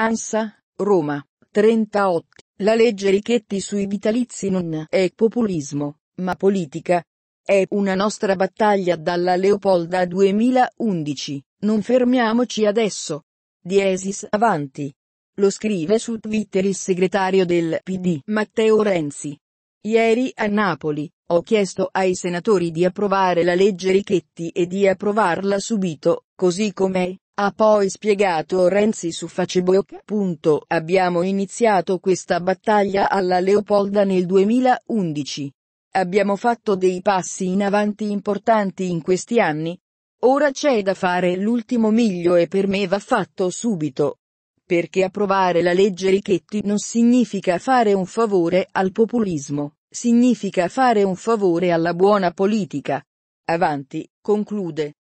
ANSA, Roma, 38. La legge Richetti sui vitalizi non è populismo, ma politica. È una nostra battaglia dalla Leopolda 2011, non fermiamoci adesso. Diesis avanti. Lo scrive su Twitter il segretario del PD Matteo Renzi. Ieri a Napoli, ho chiesto ai senatori di approvare la legge Richetti e di approvarla subito, Così come ha poi spiegato Renzi su Facebook. Punto, abbiamo iniziato questa battaglia alla Leopolda nel 2011. Abbiamo fatto dei passi in avanti importanti in questi anni. Ora c'è da fare l'ultimo miglio e per me va fatto subito. Perché approvare la legge Richetti non significa fare un favore al populismo, significa fare un favore alla buona politica. Avanti, conclude.